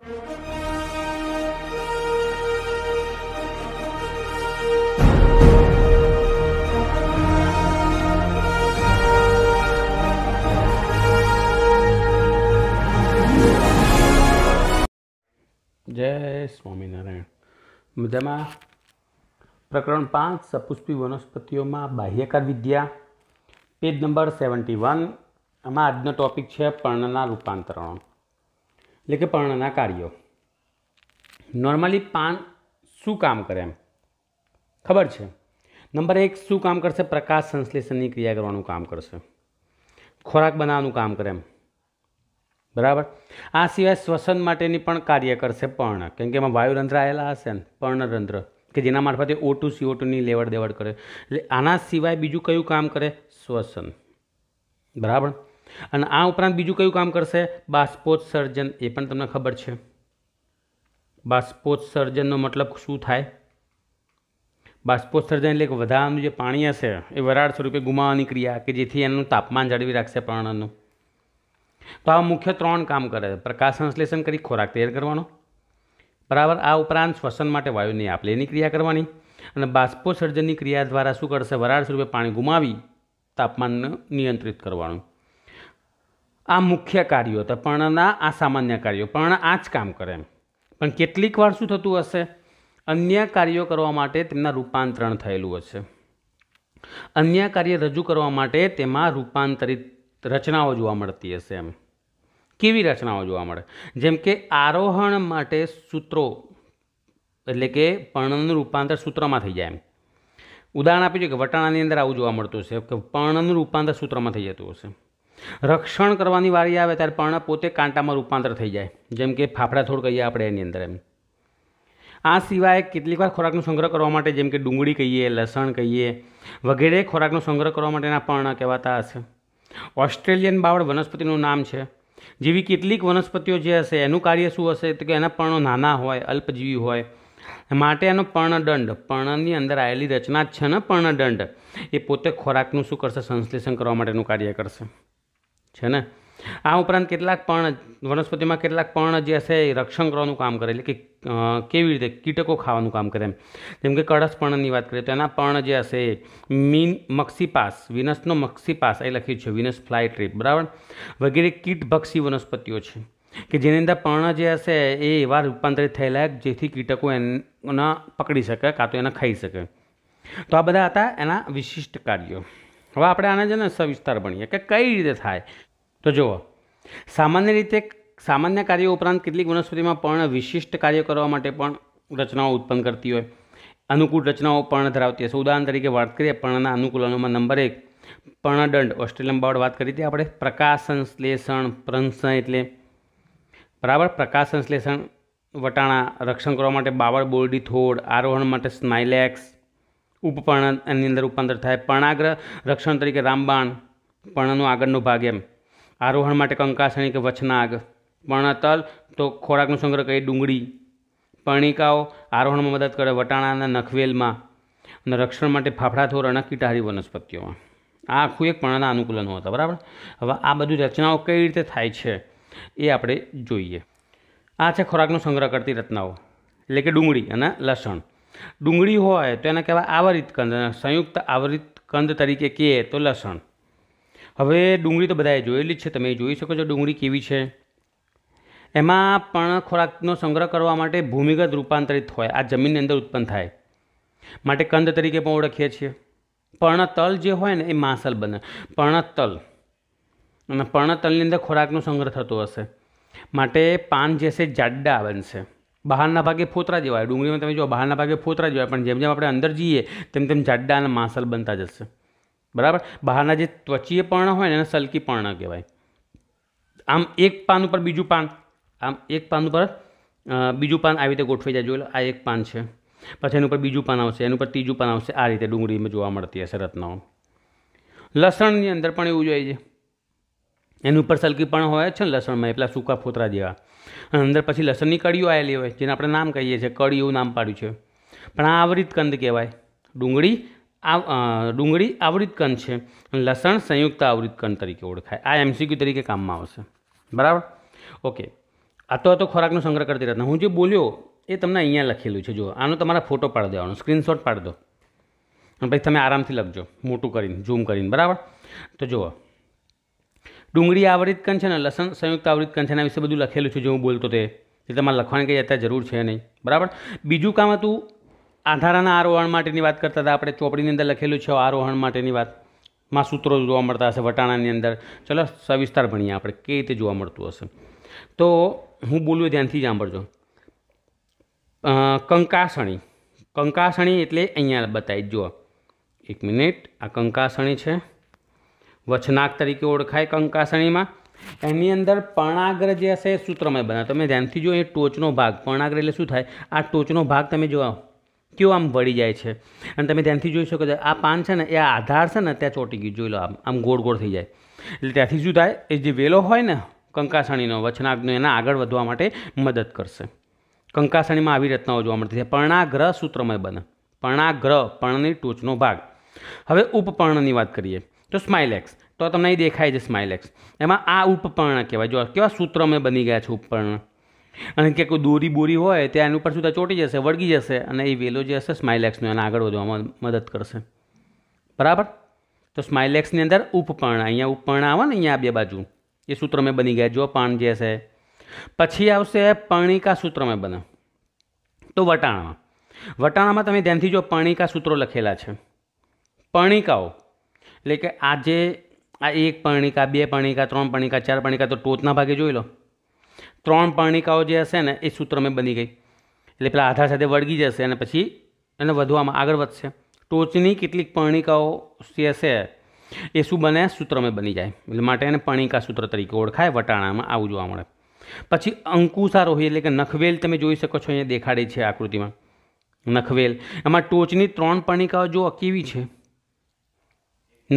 જય સ્વામિનારાયણ મજામાં પ્રકરણ પાંચ સપુષ્પી વનસ્પતિઓમાં બાહ્યકાર વિદ્યા પેજ નંબર સેવન્ટી વન આમાં આજનો ટોપિક છે પર્ણના રૂપાંતરણો એટલે કે પર્ણના કાર્યો નોર્મલી પાન શું કામ કરે એમ ખબર છે નંબર એક શું કામ કરશે પ્રકાશ સંશ્લેષણની ક્રિયા કરવાનું કામ કરશે ખોરાક બનાવવાનું કામ કરે એમ બરાબર આ સિવાય શ્વસન માટેની પણ કાર્ય કરશે પર્ણ કેમ કે એમાં વાયુરંધ્ર આવેલા હશે ને પર્ણરંધ્ર કે જેના મારફતે ઓ ટુ સીઓ ટુની લેવડ દેવડ કરે એટલે આના સિવાય બીજું કયું કામ કરે શ્વસન બરાબર અને આ ઉપરાંત બીજું કયું કામ કરશે બાષ્પોત્સર્જન એ પણ તમને ખબર છે બાષ્પોત્સર્જનનો મતલબ શું થાય બાષ્પોત્સર્જન એટલે કે વધારાનું જે પાણી હશે એ વરાળ સ્વરૂપે ગુમાવવાની ક્રિયા કે જેથી એનું તાપમાન જાળવી રાખશે પર્ણનું તો આ મુખ્ય ત્રણ કામ કરે પ્રકાશ સંશ્લેષણ કરી ખોરાક તૈયાર કરવાનો બરાબર આ ઉપરાંત શ્વસન માટે વાયુની આપ લેની ક્રિયા કરવાની અને બાષ્પોસર્જનની ક્રિયા દ્વારા શું કરશે વરાળ સ્વરૂપે પાણી ગુમાવી તાપમાનને નિયંત્રિત કરવાનું આ મુખ્ય કાર્યો હતા પર્ણના આ સામાન્ય કાર્યો પર્ણ આ જ કામ કરે એમ પણ કેટલીક વાર શું થતું હશે અન્ય કાર્યો કરવા માટે તેમના રૂપાંતરણ થયેલું હશે અન્ય કાર્ય રજૂ કરવા માટે તેમાં રૂપાંતરિત રચનાઓ જોવા મળતી હશે એમ કેવી રચનાઓ જોવા મળે જેમ કે આરોહણ માટે સૂત્રો એટલે કે પર્ણનું રૂપાંતર સૂત્રમાં થઈ જાય એમ ઉદાહરણ આપ્યું છે કે વટાણાની અંદર આવું જોવા મળતું છે કે પર્ણનું રૂપાંતર સૂત્રમાં થઈ જતું હશે રક્ષણ કરવાની વારી આવે ત્યારે પર્ણ પોતે કાંટામાં રૂપાંતર થઈ જાય જેમ કે ફાફડા થોડ કહીએ આપણે એની અંદર એમ આ સિવાય કેટલીક વાર ખોરાકનો સંગ્રહ કરવા માટે જેમ કે ડુંગળી કહીએ લસણ કહીએ વગેરે ખોરાકનો સંગ્રહ કરવા માટેના પર્ણ કહેવાતા હશે ઓસ્ટ્રેલિયન બાવળ વનસ્પતિનું નામ છે જેવી કેટલીક વનસ્પતિઓ જે હશે એનું કાર્ય શું હશે તો કે એના પર્ણો નાના હોય અલ્પજીવી હોય માટે એનો પર્ણદંડ પર્ણની અંદર આવેલી રચના જ છે ને પર્ણદંડ એ પોતે ખોરાકનું શું કરશે સંશ્લેષણ કરવા માટેનું કાર્ય કરશે છે ને આ ઉપરાંત કેટલાક પણ વનસ્પતિમાં કેટલાક પણ જે છે એ રક્ષણ કરવાનું કામ કરે એટલે કે કેવી રીતે કીટકો ખાવાનું કામ કરે એમ જેમ કે કળસપણની વાત કરીએ તો એના પણ જે હશે મીન મક્સીપાસ વિનસનો મક્સીપાસ એ લખ્યું છે વિનસ ફ્લાય ટ્રીપ બરાબર વગેરે કીટભક્ષી વનસ્પતિઓ છે કે જેની અંદર પર્ણ જે હશે એ એવા રૂપાંતરિત થયેલા જેથી કીટકો એના પકડી શકે કાં તો એને ખાઈ શકે તો આ બધા હતા એના વિશિષ્ટ કાર્યો હવે આપણે આને છે ને સવિસ્તાર ભણીએ કે કઈ રીતે થાય તો જુઓ સામાન્ય રીતે સામાન્ય કાર્યો ઉપરાંત કેટલીક વનસ્પતિમાં પણ વિશિષ્ટ કાર્યો કરવા માટે પણ રચનાઓ ઉત્પન્ન કરતી હોય અનુકૂળ રચનાઓ પણ ધરાવતી હશે ઉદાહરણ તરીકે વાત કરીએ પર્ણના અનુકૂલનોમાં નંબર એક પર્ણદંડ ઓસ્ટ્રેલિયન બાવડ વાત કરી હતી આપણે પ્રકાશસંશ્લેષણ પ્રંસન એટલે બરાબર પ્રકાશસંશ્લેષણ વટાણા રક્ષણ કરવા માટે બાવળ બોરડી થોડ આરોહણ માટે સ્નાઇલેક્સ ઉપપર્ણ એની અંદર રૂપાંતર થાય પર્ણાગ્ર રક્ષણ તરીકે રામબાણ પર્ણનું આગળનો ભાગ એમ આરોહણ માટે કંકાસણી કે વચનાગ પર્ણતલ તો ખોરાકનો સંગ્રહ કરી ડુંગળી પર્ણિકાઓ આરોહણમાં મદદ કરે વટાણાના નખવેલમાં અને રક્ષણ માટે ફાફડાથોર અને કીટાહારી વનસ્પતિઓમાં આ આખું એક પર્ણના અનુકૂલનો હતા બરાબર હવે આ બધું રચનાઓ કઈ રીતે થાય છે એ આપણે જોઈએ આ છે ખોરાકનો સંગ્રહ કરતી રચનાઓ એટલે કે ડુંગળી અને લસણ ડુંગળી હોય તો એને કહેવાય આવરિત કંદ સંયુક્ત આવરિત કંદ તરીકે કહીએ તો લસણ હવે ડુંગળી તો બધાએ જોયેલી જ છે તમે જોઈ શકો છો ડુંગળી કેવી છે એમાં પણ ખોરાકનો સંગ્રહ કરવા માટે ભૂમિગત રૂપાંતરિત હોય આ જમીનની અંદર ઉત્પન્ન થાય માટે કંદ તરીકે પણ ઓળખીએ છીએ પર્ણતલ જે હોય ને એ માંસલ બને પર્ણતલ અને પર્ણતલની અંદર ખોરાકનો સંગ્રહ થતો હશે માટે પાન જે છે જાડા બનશે બહારના ભાગે ફોતરા જેવા ડુંગળીમાં તમે જો બહારના ભાગે ફોતરા જેવા પણ જેમ જેમ આપણે અંદર જઈએ તેમ તેમ જાડા અને માંસલ બનતા જશે બરાબર બહારના જે ત્વચીય પર્ણ હોય ને એને સલકી પર્ણ કહેવાય આમ એક પાન ઉપર બીજું પાન આમ એક પાન ઉપર બીજું પાન આવી રીતે ગોઠવી જાય જોઈ લો આ એક પાન છે પછી એની ઉપર બીજું પાન આવશે એની ઉપર ત્રીજું પાન આવશે આ રીતે ડુંગળીમાં જોવા મળતી હશે રત્નાઓ લસણની અંદર પણ એવું જોઈએ છે એની ઉપર સલકી પણ હોય છે ને લસણમાં પેલા સૂકા ફોતરા જેવા અને અંદર પછી લસણની કડીઓ આવેલી હોય જેને આપણે નામ કહીએ છીએ કડી એવું નામ પાડ્યું છે પણ આ આવૃત કંદ કહેવાય ડુંગળી આ ડુંગળી આવૃત કંદ છે અને લસણ સંયુક્ત આવરિત કંદ તરીકે ઓળખાય આ એમસીક્યુ તરીકે કામમાં આવશે બરાબર ઓકે આ તો આ તો ખોરાકનો સંગ્રહ કરતી રહેતા હું જે બોલ્યો એ તમને અહીંયા લખેલું છે જો આનો તમારા ફોટો પાડી દેવાનો સ્ક્રીનશોટ પાડી દો અને પછી તમે આરામથી લખજો મોટું કરીને ઝૂમ કરીને બરાબર તો જુઓ ડુંગળી આવરિત કંદ છે ને લસણ સંયુક્ત આવરિત કંદ છે એના વિશે બધું લખેલું છે જે હું બોલતો તે એ તમારે લખવાની કંઈ અત્યારે જરૂર છે નહીં બરાબર બીજું કામ હતું આધારાના આરોહણ માટેની વાત કરતા હતા આપણે ચોપડીની અંદર લખેલું છે આરોહણ માટેની વાત માં સૂત્રો જોવા મળતા હશે વટાણાની અંદર ચલો સવિસ્તાર ભણીએ આપણે કઈ રીતે જોવા મળતું હશે તો હું બોલું ધ્યાનથી સાંભળજો કંકાસણી કંકાસણી એટલે અહીંયા બતાવી જુઓ એક મિનિટ આ કંકાસણી છે વચનાક તરીકે ઓળખાય કંકાસણીમાં એની અંદર પર્ણાગ્ર જે હશે સૂત્રમય બને તમે ધ્યાનથી જો એ ટોચનો ભાગ પર્ણાગ્ર એટલે શું થાય આ ટોચનો ભાગ તમે જોવા કેવો આમ વળી જાય છે અને તમે ધ્યાનથી જોઈ શકો છો આ પાન છે ને એ આધાર છે ને ત્યાં ચોટી ગયું જોઈ લો આમ આમ ગોળ ગોળ થઈ જાય એટલે ત્યાંથી શું થાય એ જે વેલો હોય ને કંકાસણીનો વચનાગનો એના આગળ વધવા માટે મદદ કરશે કંકાસણીમાં આવી રચનાઓ જોવા મળતી છે પર્ણાગ્રહ સૂત્રમય બને પર્ણાગ્રહ પર્ણની ટોચનો ભાગ હવે ઉપપર્ણની વાત કરીએ તો સ્માઇલેક્સ તો તમને અહીં દેખાય છે સ્માઇલ એક્સ એમાં આ ઉપપર્ણ કહેવાય જો કેવા સૂત્ર મેં બની ગયા છે ઉપપર્ણ અને કે કોઈ દોરી બોરી હોય તે એની ઉપર સુધી ચોટી જશે વળગી જશે અને એ વેલો જે હશે સ્માઇલેક્સનો એને આગળ વધવામાં મદદ કરશે બરાબર તો સ્માઇલેક્સની અંદર ઉપપર્ણ અહીંયા ઉપપર્ણ આવે ને અહીંયા બે બાજુ એ સૂત્ર મેં બની ગયા જો પાણ જે હશે પછી આવશે પર્ણિકા સૂત્ર મેં બને તો વટાણામાં વટાણામાં તમે ધ્યાનથી જો પર્ણિકા સૂત્રો લખેલા છે પર્ણિકાઓ એટલે કે આજે આ એક પર્ણિકા બે પર્ણિકા ત્રણ પર્ણિકા ચાર પર્ણિકા તો ટોચના ભાગે જોઈ લો ત્રણ પર્ણિકાઓ જે હશે ને એ સૂત્રમય બની ગઈ એટલે પેલા આધાર સાથે વળગી જશે અને પછી એને વધવામાં આગળ વધશે ટોચની કેટલીક પર્ણિકાઓ જે હશે એ શું બને સૂત્રમય બની જાય એટલે માટે એને પર્ણિકા સૂત્ર તરીકે ઓળખાય વટાણામાં આવું જોવા મળે પછી અંકુશારોહી એટલે કે નખવેલ તમે જોઈ શકો છો અહીંયા દેખાડે છે આકૃતિમાં નખવેલ એમાં ટોચની ત્રણ પર્ણિકાઓ જો કેવી છે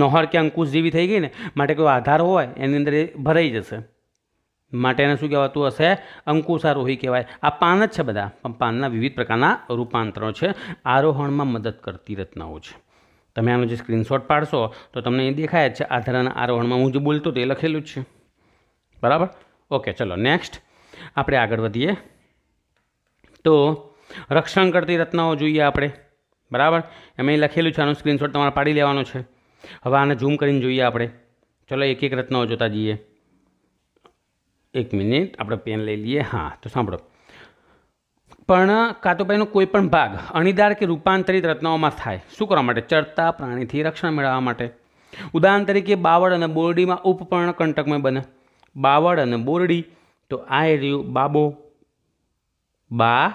નોહર કે અંકુશ જેવી થઈ ગઈ ને માટે કોઈ આધાર હોય એની અંદર એ ભરાઈ જશે માટે એને શું કહેવાતું હશે અંકુશ આરોહી કહેવાય આ પાન જ છે બધા પણ પાનના વિવિધ પ્રકારના રૂપાંતરણો છે આરોહણમાં મદદ કરતી રચનાઓ છે તમે આનો જે સ્ક્રીનશોટ પાડશો તો તમને એ દેખાય જ છે આધારના આરોહણમાં હું જે બોલતો તે લખેલું જ છે બરાબર ઓકે ચલો નેક્સ્ટ આપણે આગળ વધીએ તો રક્ષણ કરતી રચનાઓ જોઈએ આપણે બરાબર એમાં લખેલું છે આનું સ્ક્રીનશોટ તમારે પાડી લેવાનો છે હવે આને ઝૂમ કરીને જોઈએ આપણે ચલો એક એક રત્નો જોતા જઈએ એક મિનિટ આપણે પેન લઈ લઈએ હા તો સાંભળો પણ કાં તો ભાઈનો કોઈ પણ ભાગ અણીદાર કે રૂપાંતરિત રત્નોમાં થાય શું કરવા માટે ચડતા પ્રાણીથી રક્ષણ મેળવવા માટે ઉદાહરણ તરીકે બાવળ અને બોરડીમાં ઉપપર્ણ કંટકમય બને બાવળ અને બોરડી તો આ રહ્યું બાબો બા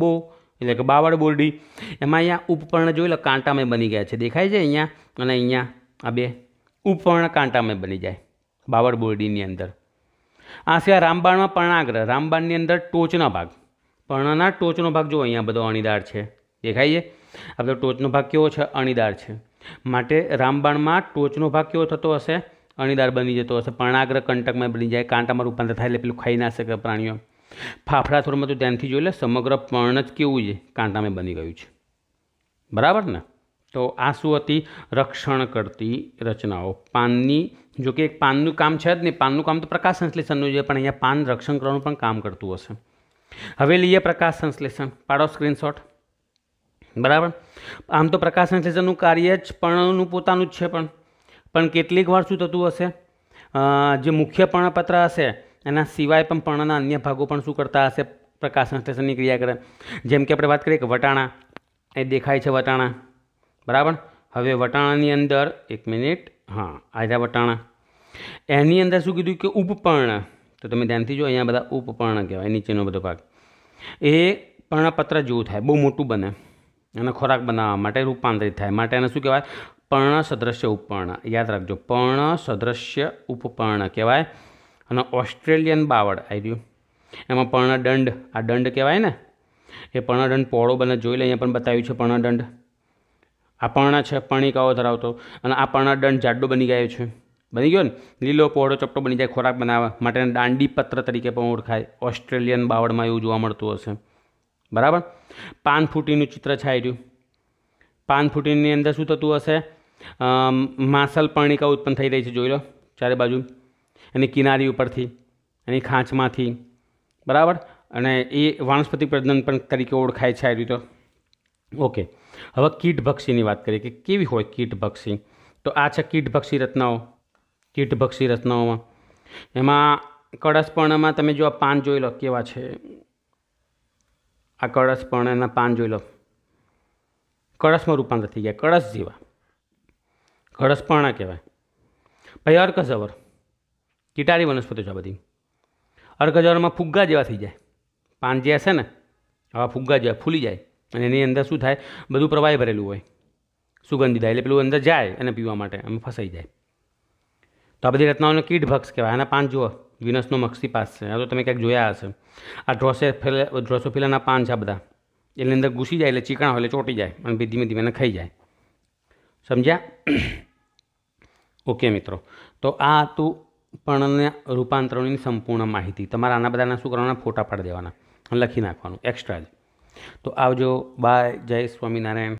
બો એટલે કે બાવળ બોરડી એમાં અહીંયા ઉપપર્ણ જોઈ લો કાંટામય બની ગયા છે દેખાય છે અહીંયા અને અહીંયા આ બે ઉપપર્ણ કાંટામય બની જાય બાવળ બોરડીની અંદર આ સિવાય રામબાણમાં પર્ણાગ્રહ રામબાણની અંદર ટોચનો ભાગ પર્ણના ટોચનો ભાગ જો અહીંયા બધો અણીદાર છે દેખાય છે આ બધો ટોચનો ભાગ કેવો છે અણીદાર છે માટે રામબાણમાં ટોચનો ભાગ કેવો થતો હશે અણીદાર બની જતો હશે પર્ણાગ્રહ કંટકમાં બની જાય કાંટામાં રૂપાંતર થાય એટલે પેલું ખાઈ ના શકે પ્રાણીઓ ફાફડા થોરમાં તો ધ્યાનથી જોઈ લે સમગ્ર પર્ણ જ કેવું છે કાંટામય બની ગયું છે બરાબર ને તો આ શું હતી રક્ષણ કરતી રચનાઓ પાનની જો કે એક પાનનું કામ છે જ નહીં પાનનું કામ તો પ્રકાશ સંશ્લેષણનું છે પણ અહીંયા પાન રક્ષણ કરવાનું પણ કામ કરતું હશે હવે લઈએ પ્રકાશ સંશ્લેષણ પાડો સ્ક્રીનશોટ બરાબર આમ તો પ્રકાશ સંશ્લેષણનું કાર્ય જ પર્ણનું પોતાનું જ છે પણ પણ કેટલીક વાર શું થતું હશે જે મુખ્ય પર્ણપત્ર હશે એના સિવાય પણ પર્ણના અન્ય ભાગો પણ શું કરતા હશે પ્રકાશ સંશ્લેષણની ક્રિયા કરે જેમ કે આપણે વાત કરીએ કે વટાણા એ દેખાય છે વટાણા બરાબર હવે વટાણાની અંદર એક મિનિટ હા આજા વટાણા એની અંદર શું કીધું કે ઉપપર્ણ તો તમે ધ્યાનથી જો અહીંયા બધા ઉપપર્ણ કહેવાય નીચેનો બધો ભાગ એ પર્ણપત્ર જેવું થાય બહુ મોટું બને અને ખોરાક બનાવવા માટે રૂપાંતરિત થાય માટે એને શું કહેવાય પર્ણ સદ્રશ્ય ઉપપર્ણ યાદ રાખજો પર્ણ સદ્રશ્ય ઉપપર્ણ કહેવાય અને ઓસ્ટ્રેલિયન બાવળ આવી રહ્યું એમાં પર્ણદંડ આ દંડ કહેવાય ને એ પર્ણદંડ પોળો બને જોઈ લે અહીંયા પણ બતાવ્યું છે પર્ણદંડ આ પર્ણ છે પર્ણિકાઓ ધરાવતો અને આ પર્ણદંડ જાડો બની ગયો છે બની ગયો ને લીલો પહોળો ચપટો બની જાય ખોરાક બનાવવા માટે દાંડી પત્ર તરીકે પણ ઓળખાય ઓસ્ટ્રેલિયન બાવળમાં એવું જોવા મળતું હશે બરાબર પાનફૂટીનું ચિત્ર છાઈ રહ્યું પાનફૂટીની અંદર શું થતું હશે માસલ પર્ણિકા ઉત્પન્ન થઈ રહી છે જોઈ લો ચારે બાજુ એની કિનારી ઉપરથી એની ખાંચમાંથી બરાબર અને એ વાનસ્પતિક પ્રજનન પણ તરીકે ઓળખાય છે આવી તો ઓકે હવે કીટભક્ષીની વાત કરીએ કે કેવી હોય કીટભક્ષી તો આ છે કીટભક્ષી રચનાઓ કીટભક્ષી રચનાઓમાં એમાં કળશપર્ણમાં તમે જો આ પાન જોઈ લો કેવા છે આ કળશપર્ણ એના પાન જોઈ લો કળશમાં રૂપાંતર થઈ ગયા કળશ જેવા કળશપર્ણ કહેવાય પછી અર્કઝવર કીટારી વનસ્પતિ છે આ બધી અર્કજવાળામાં ફુગ્ગા જેવા થઈ જાય પાન જે હશે ને આવા ફુગ્ગા જેવા ફૂલી જાય અને એની અંદર શું થાય બધું પ્રવાહી ભરેલું હોય સુગંધી થાય એટલે પેલું અંદર જાય અને પીવા માટે અમે ફસાઈ જાય તો આ બધી રચનાઓને કીટ ભક્ષ કહેવાય એના પાન જુઓ વિનસનો મક્ષી પાસ છે આ તો તમે ક્યાંક જોયા હશે આ ડ્રોસેફેલા ફેલાના પાન છે આ બધા એની અંદર ઘૂસી જાય એટલે ચીકણા હોય એટલે ચોંટી જાય અને ધીમે ધીમે એને ખાઈ જાય સમજ્યા ઓકે મિત્રો તો આ તું પણ રૂપાંતરણની સંપૂર્ણ માહિતી તમારે આના બધાના શું કરવાના ફોટા પાડી દેવાના લખી નાખવાનું એક્સ્ટ્રા જ તો આવજો બાય જય સ્વામિનારાયણ